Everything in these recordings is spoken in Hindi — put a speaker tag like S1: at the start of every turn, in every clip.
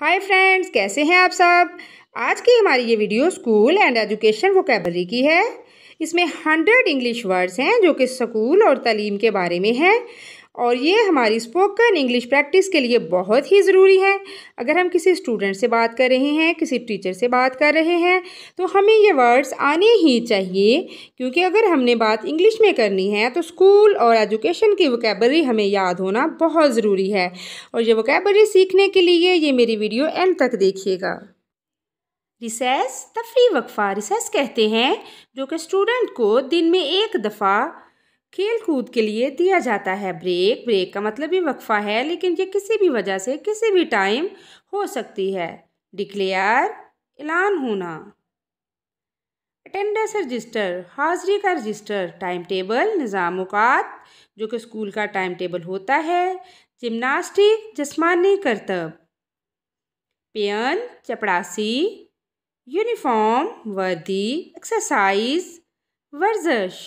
S1: हाय फ्रेंड्स कैसे हैं आप सब आज की हमारी ये video school and education vocabulary की है इसमें हंड्रेड इंग्लिश वर्ड्स हैं जो कि स्कूल और तलीम के बारे में हैं और ये हमारी स्पोकन इंग्लिश प्रैक्टिस के लिए बहुत ही ज़रूरी है अगर हम किसी स्टूडेंट से बात कर रहे हैं किसी टीचर से बात कर रहे हैं तो हमें ये वर्ड्स आने ही चाहिए क्योंकि अगर हमने बात इंग्लिश में करनी है तो स्कूल और एजुकेशन की वोकेबलरी हमें याद होना बहुत ज़रूरी है और ये वोकेबलरी सीखने के लिए ये मेरी वीडियो एंड तक देखिएगा रिसेस तफरी वक्फ़ा रिसेस कहते हैं जो कि स्टूडेंट को दिन में एक दफ़ा खेल कूद के लिए दिया जाता है ब्रेक ब्रेक का मतलब भी वक्फा है लेकिन ये किसी भी वजह से किसी भी टाइम हो सकती है डिक्लेयर ऐलान होना अटेंडेंस रजिस्टर हाजिरी का रजिस्टर टाइम टेबल निज़ाम अवकात जो कि स्कूल का टाइम टेबल होता है जिमनास्टिक जिसमानी करतब पेन चपड़ासी यूनिफॉर्म वर्दी एक्सरसाइज वर्जश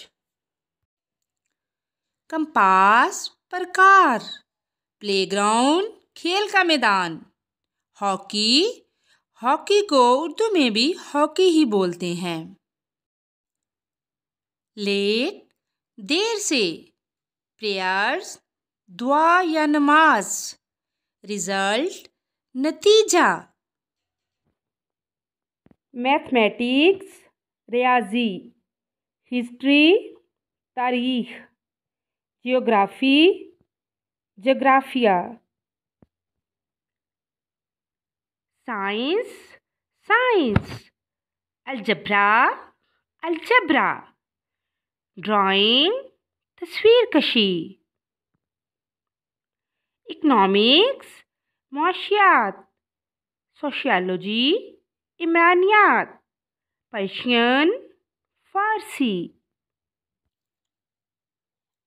S1: कंपास प्रकार प्लेग्राउंड खेल का मैदान हॉकी हॉकी को उर्दू में भी हॉकी ही बोलते हैं लेट देर से प्रेयर्स दुआ या नमाज रिजल्ट नतीजा मैथमेटिक्स रियाजी हिस्ट्री तारीख जियोग्राफी जोग्राफिया साइंस साइंस अलजबरा अलजबरा ड्राइंग तस्वीर कशी इकनॉमिक्स माशियात सोशियालॉजी इमरानियात पर्शियन फारसी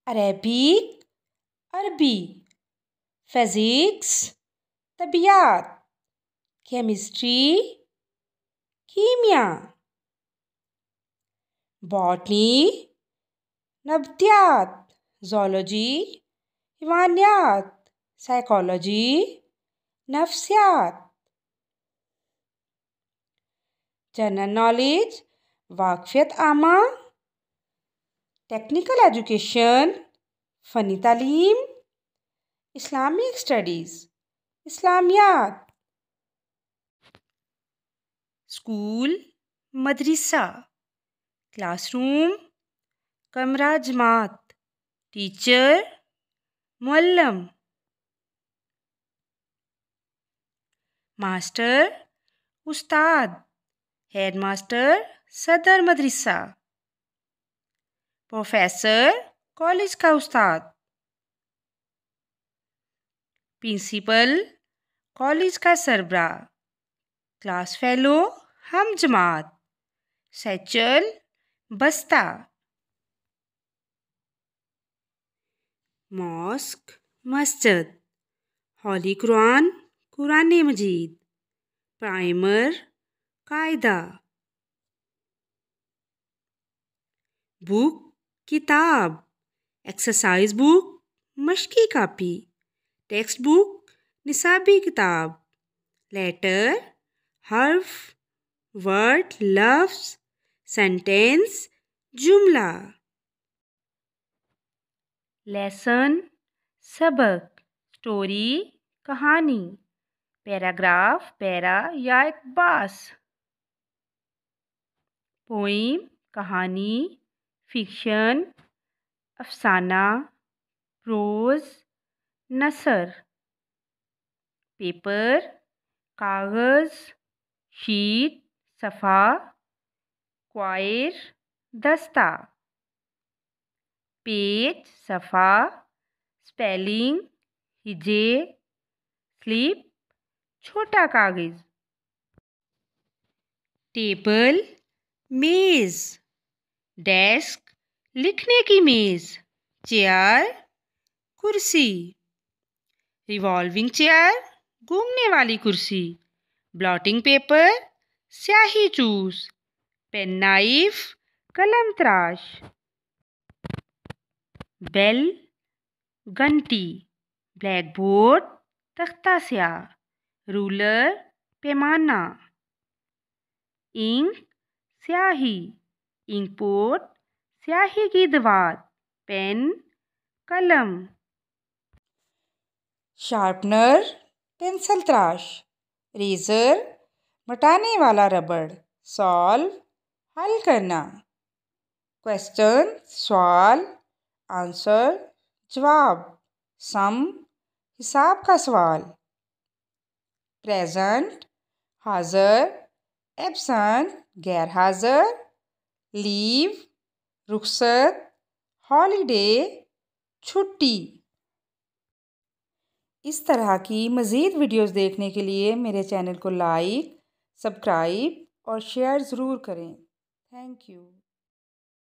S1: अरेबिक अरबी फिज़िक्स तबियात केमिस्ट्री कीमिया बॉटनी नबतियात जोलॉजी हिवानियात साइकोलॉजी नफ्सियात जनरल नॉलेज वाकफियत आमा टेक्निकल एजुकेशन फ़नी तालीम इस्लामिक स्टडीज़ इस्लामियात स्कूल मदरसा क्लासरूम कमरा जमात टीचर मुल्लम मास्टर उस्ताद हेड मास्टर सदर मदरसा प्रोफेसर कॉलेज का उस्ताद प्रिंसिपल कॉलेज का सरबरा क्लास फेलो हम जमात सैचल बस्ता मॉस्क मस्जिद हॉली कुरान कुरान मजीद प्राइमर कायदा बुक किताब एक्सरसाइज बुक मशकी कापी टेक्स्ट बुक निसाबी किताब लेटर हर्फ वर्ड लफ्स सेंटेंस जुमला लेसन सबक स्टोरी कहानी पैराग्राफ पैरा या एक बास पोइम कहानी फ़िक्शन अफ़साना प्रोज़ नसर पेपर कागज़ शीट सफ़ा क्वायर दस्ता पेज सफ़ा स्पेलिंग हिजे स्लिप छोटा कागज़ टेबल मेज़ डेस्क लिखने की मेज चेयर कुर्सी रिवॉल्विंग चेयर घूमने वाली कुर्सी ब्लॉटिंग पेपर स्याही चूस पेन नाइफ कलम त्राश बेल घंटी ब्लैक बोर्ड तख्ता स्या रूलर पैमाना इंक स्याही इंकपोट स्याही की दवात पेन कलम शार्पनर पेंसिल त्राश रेज़र मटाने वाला रबड़ सॉल्व हल करना क्वेश्चन सवाल आंसर जवाब सम हिसाब का सवाल प्रेजेंट हाज़र एब्सेंट गैर हाज़र लीव रुखसत हॉलीडे छुट्टी इस तरह की मज़ीद वीडियोस देखने के लिए मेरे चैनल को लाइक सब्सक्राइब और शेयर ज़रूर करें थैंक यू